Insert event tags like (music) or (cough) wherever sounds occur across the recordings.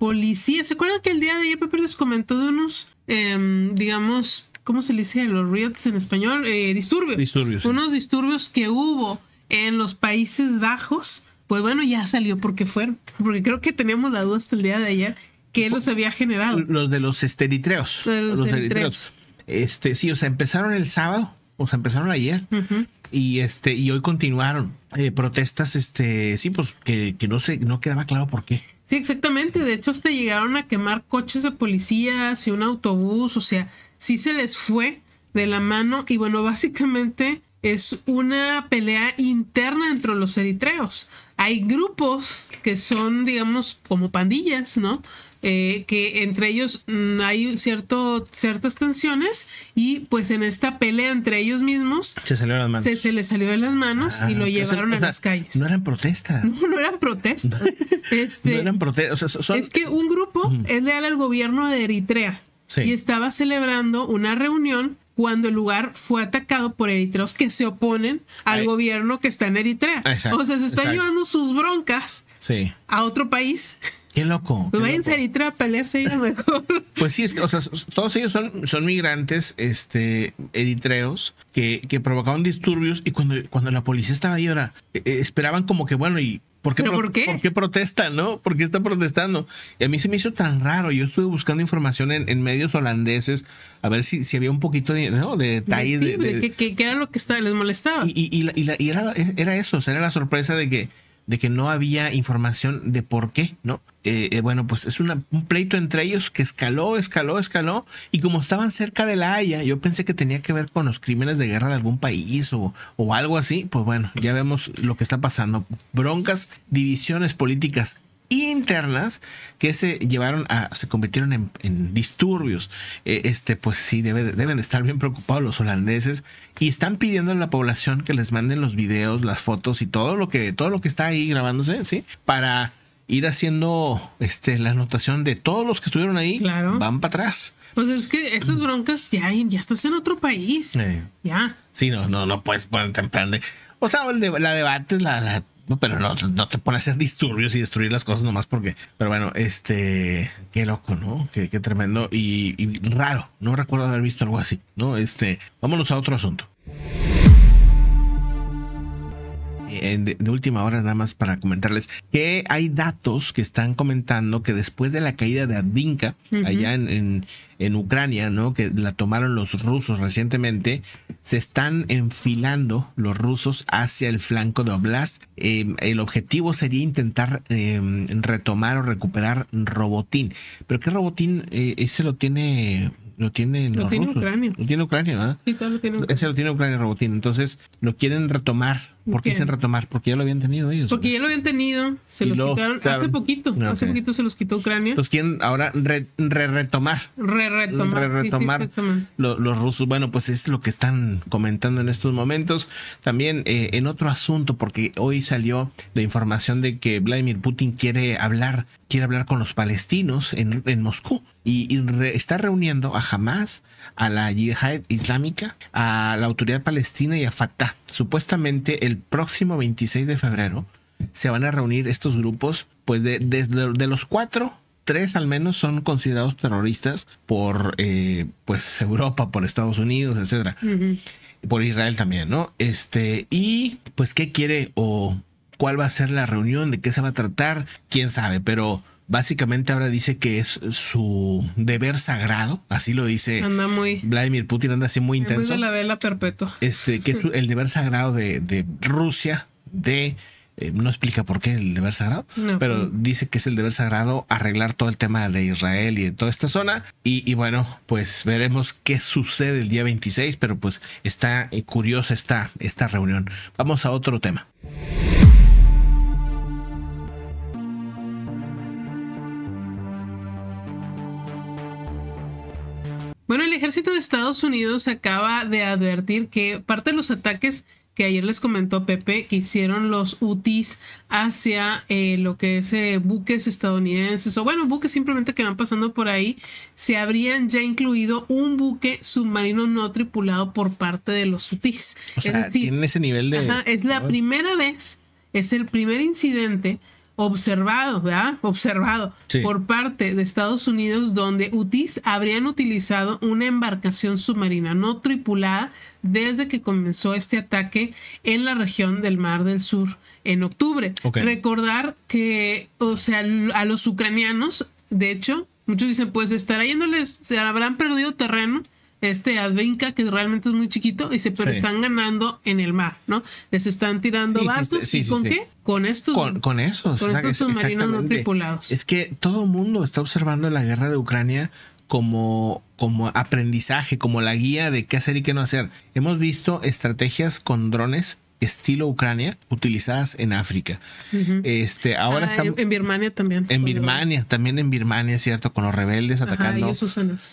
policía. ¿Se acuerdan que el día de ayer Pepe les comentó de unos, em, digamos, ¿cómo se le dice? Los riots en español, eh, disturbios. Disturbios. Unos disturbios que hubo en los Países Bajos. Pues bueno, ya salió porque fueron. Porque creo que teníamos la duda hasta el día de ayer que los había generado. Los de los esteritreos. los, eritreos. Este, sí, o sea, empezaron el sábado, o sea, empezaron ayer. Y este, y hoy continuaron. Eh, protestas, este, sí, pues que, que no sé, no quedaba claro por qué. Sí, exactamente. De hecho, hasta llegaron a quemar coches de policías y un autobús. O sea, sí se les fue de la mano. Y bueno, (laughs) básicamente es una pelea interna entre los eritreos. Hay grupos que son, digamos, como pandillas, ¿no? Eh, que entre ellos mm, hay cierto, ciertas tensiones y pues en esta pelea entre ellos mismos se, les salió de las manos y lo ah, llevaron a las calles. No eran protestas. (laughs) No, eran protestas. no este, eran protestas. Es que un grupo es leal al gobierno de Eritrea y estaba celebrando una reunión cuando el lugar fue atacado por eritreos que se oponen al gobierno que está en Eritrea. o sea, se están llevando sus broncas a otro país Qué loco. Pues váyanse a Eritrea a pelearse ahí mejor. (laughs) Pues sí, es que, o sea, todos ellos son, son migrantes este, eritreos que, que disturbios y cuando, cuando la policía estaba ahí ahora, e, e, esperaban como que, bueno, ¿y por qué, por qué? protestan, no? ¿Por qué están protestando? Y a mí se me hizo tan raro. Yo estuve buscando información en, medios holandeses a ver si, si había un poquito de, detalles. De, era lo que estaba, les molestaba. Y, y, y era, era eso, era la sorpresa de que de que no había información de por qué, ¿no? Eh, eh, bueno, pues es un pleito entre ellos que escaló, escaló, escaló, y como estaban cerca de La Haya, yo pensé que tenía que ver con los crímenes de guerra de algún país o, o algo así, pues bueno, ya vemos lo que está pasando. Broncas, divisiones políticas internas que se llevaron a, se convirtieron en, disturbios. Eh, este, pues sí, deben de estar bien preocupados los holandeses y están pidiendo a la población que les manden los videos, las fotos y todo lo que, todo lo que está ahí grabándose, ¿sí? Para ir haciendo este, la anotación de todos los que estuvieron ahí, claro. van para atrás. Pues es que esas broncas ya, ya estás en otro país. Ya. Sí, no, no, no puedes ponerte en plan de. O sea, la debate, la, la pero no, te pone a hacer disturbios y destruir las cosas nomás porque. Pero bueno, este. Qué loco, ¿no? Qué, tremendo y, y raro. No recuerdo haber visto algo así, ¿no? Este. Vámonos a otro asunto de, última hora nada más para comentarles que hay datos que están comentando que después de la caída de Advinka, allá en, en, Ucrania, ¿no? Que la tomaron los rusos recientemente, se están enfilando los rusos hacia el flanco de Oblast. Em, el objetivo sería intentar em, retomar o recuperar Robotín. ¿Pero qué Robotín? Eh, ese lo tiene lo tiene lo tiene Ese lo tiene Ucrania Robotín. Entonces, lo quieren retomar ¿Por qué dicen retomar? Porque ya lo habían tenido ellos. Porque ya lo habían tenido, se los, quitaron hace poquito, hace poquito se los quitó Ucrania. Los quieren ahora re, retomar. Re retomar. retomar los, rusos. Bueno, pues es lo que están comentando en estos momentos. También eh, en otro asunto, porque hoy salió la información de que Vladimir Putin quiere hablar, quiere hablar con los palestinos en, Moscú y, está reuniendo a Hamas, a la Yihad Islámica, a la autoridad palestina y a Fatah. Supuestamente el próximo 26 de febrero se van a reunir estos grupos, pues de, los cuatro, tres al menos son considerados terroristas por eh, pues Europa, por Estados Unidos, etcétera. Por Israel también, ¿no? Este, y pues qué quiere o cuál va a ser la reunión, de qué se va a tratar, quién sabe, pero básicamente ahora dice que es su deber sagrado, así lo dice Vladimir Putin, anda así muy intenso. la vela perpetua. Este, que es el deber sagrado de, Rusia, de eh, no explica por qué el deber sagrado, pero dice que es el deber sagrado arreglar todo el tema de Israel y de toda esta zona. Y, y bueno, pues veremos qué sucede el día 26, pero pues está eh, curiosa esta, esta reunión. Vamos a otro tema. ejército de Estados Unidos acaba de advertir que parte de los ataques que ayer les comentó Pepe que hicieron los UTIs hacia eh, lo que es eh, buques estadounidenses o bueno, buques simplemente que van pasando por ahí, se habrían ya incluido un buque submarino no tripulado por parte de los UTIs. tienen ese nivel de... es la primera vez, es el primer incidente Observado, ¿verdad? Observado por parte de Estados Unidos, donde UTIs habrían utilizado una embarcación submarina no tripulada desde que comenzó este ataque en la región del Mar del Sur en octubre. Recordar que, o sea, a los ucranianos, de hecho, muchos dicen, pues estará yéndoles, se habrán perdido terreno este Advenca, que realmente es muy chiquito, dice, pero están ganando en el mar, ¿no? Les están tirando ¿Y con qué? Con estos. Con, esos. Con submarinos no tripulados. Es que todo el mundo está observando la guerra de Ucrania como, como aprendizaje, como la guía de qué hacer y qué no hacer. Hemos visto estrategias con drones estilo Ucrania utilizadas en África. Este, ahora ah, en, Birmania también. En Birmania, también en Birmania, cierto, con los rebeldes atacando,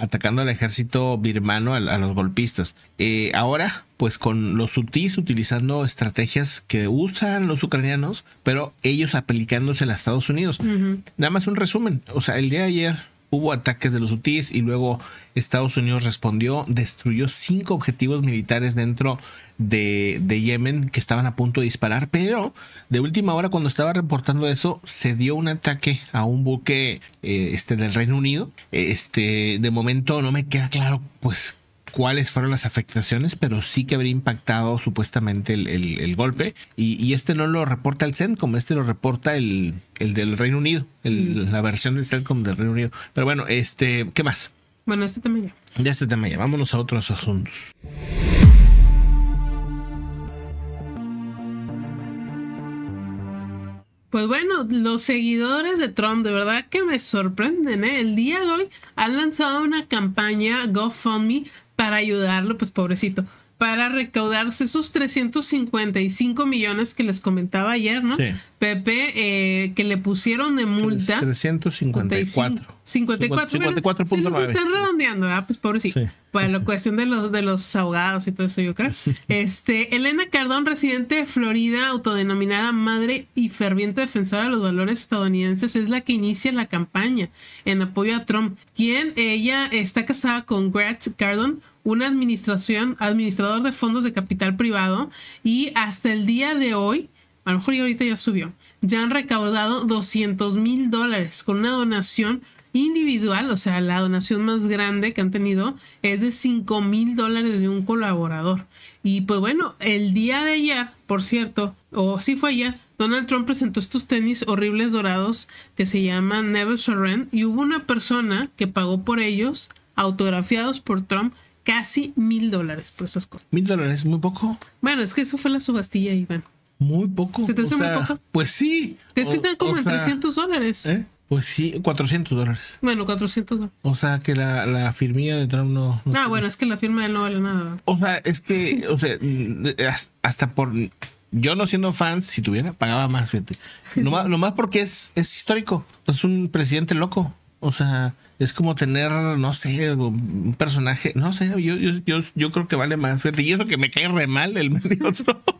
atacando al ejército birmano, a, los golpistas. Eh, ahora, pues con los hutis utilizando estrategias que usan los ucranianos, pero ellos aplicándose a Estados Unidos. Nada más un resumen. O sea, el día de ayer hubo ataques de los hutíes y luego Estados Unidos respondió, destruyó cinco objetivos militares dentro de, Yemen que estaban a punto de disparar, pero de última hora cuando estaba reportando eso se dio un ataque a un buque eh, este, del Reino Unido. Este, de momento no me queda claro pues cuáles fueron las afectaciones, pero sí que habría impactado supuestamente el, el, golpe. Y, este no lo reporta el como este lo reporta el, el del Reino Unido, mm. la versión del CENTCOM del Reino Unido. Pero bueno, este, ¿qué más? Bueno, este tema ya. Ya este tema ya. Vámonos a otros asuntos. Pues bueno, los seguidores de Trump de verdad que me sorprenden. ¿eh? El día de hoy han lanzado una campaña GoFundMe para ayudarlo, pues pobrecito, para recaudar esos 355 millones que les comentaba ayer, ¿no? Pepe, eh, que le pusieron de multa. 354. 54. 54.9. están redondeando, Pues por Bueno, la cuestión de los, de los abogados y todo eso, yo creo. (laughs) Este, Elena Cardón, residente de Florida, autodenominada madre y ferviente defensora de los valores estadounidenses, es la que inicia la campaña en apoyo a Trump, quien ella está casada con Greg Cardón una administración, administrador de fondos de capital privado, y hasta el día de hoy a lo mejor ahorita ya subió, ya han recaudado 200 mil dólares con una donación individual, o sea, la donación más grande que han tenido es de 5 mil dólares de un colaborador. Y pues bueno, el día de ayer, por cierto, o si fue ya, Donald Trump presentó estos tenis horribles dorados que se llaman Never Surrender y hubo una persona que pagó por ellos, autografiados por Trump, casi mil dólares por esas cosas. Mil dólares, muy poco. Bueno, es que eso fue la subastilla, Iván. Muy poco. ¿Se te hace poco? Pues sí. Es que están como en 300 dólares. ¿eh? Pues sí, 400 dólares. Bueno, 400 dólares. O sea, que la, la firmilla de Trump no... ah, bueno, es que la firma no vale nada. O sea, es que, o sea, mm, hasta por... Yo no siendo fan, si tuviera, pagaba más, gente. lo más porque es, es histórico. Es un presidente loco. O sea, es como tener, no sé, un personaje, no sé, yo, yo, creo que vale más. y eso que me cae re mal el (laughs) medio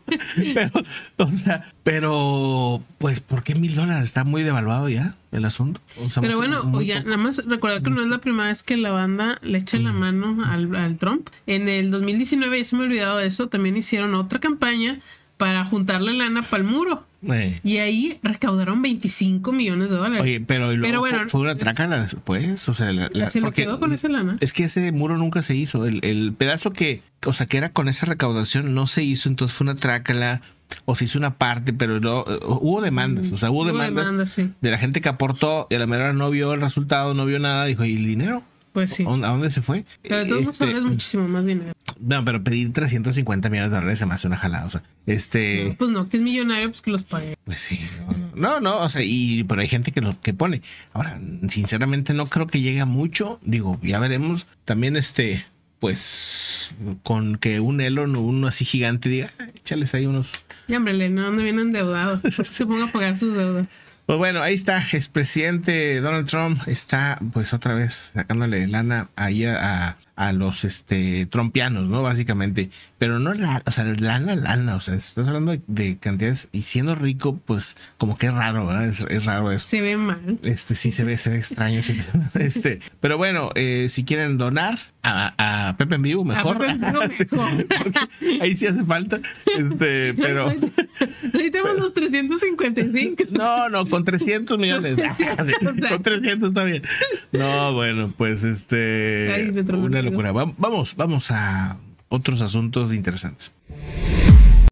(laughs) pero, o sea, pero, pues, ¿por qué mil dólares? Está muy devaluado ya el asunto. pero bueno, nada más recordar que no es la primera vez que la banda le echa la mano al, Trump. En el 2019, ya se me ha olvidado eso, también hicieron otra campaña para juntarle lana para el muro. Y ahí recaudaron 25 millones de dólares. Oye, pero, fue una trácala después. O sea, la, se quedó con esa lana. Es que ese muro nunca se hizo. El, pedazo que, o sea, que era con esa recaudación no se hizo. Entonces fue una trácala o se hizo una parte, pero uh, hubo demandas, o sea, hubo, demandas, de la gente que aportó y a la manera no vio el resultado, no vio nada, dijo, ¿y el dinero? Pues sí. ¿A dónde se fue? Pero de todos modos es este, muchísimo más dinero. No, pero pedir 350 millones de dólares se me hace una jalada. O sea, este. pues no, que es millonario, pues que los pague. Pues sí. No, no, o sea, y pero hay gente que lo que pone. Ahora, sinceramente, no creo que llegue a mucho. Digo, ya veremos. También este. Pues con que un Elon o uno así gigante diga, ah, échales ahí unos. Ya, hombre, no, no vienen endeudados. (laughs) se ponga a pagar sus deudas. Pues bueno, ahí está, expresidente Donald Trump está pues otra vez sacándole lana ahí a, a a los este trompianos, ¿no? Básicamente. Pero no la, o sea, lana, lana. O sea, estás hablando de, cantidades y siendo rico, pues como que es raro, ¿verdad? Es, raro eso. Se ve mal. Este, sí, se ve, se ve extraño. (laughs) este, pero bueno, eh, si quieren donar a, Pepe en vivo, mejor. (laughs) ahí sí hace falta. Este, pero. (laughs) Ahí tenemos los 355. No, no, con 300 millones. con 300 está bien. No, bueno, pues este. Ay, una Vamos, vamos a otros asuntos interesantes.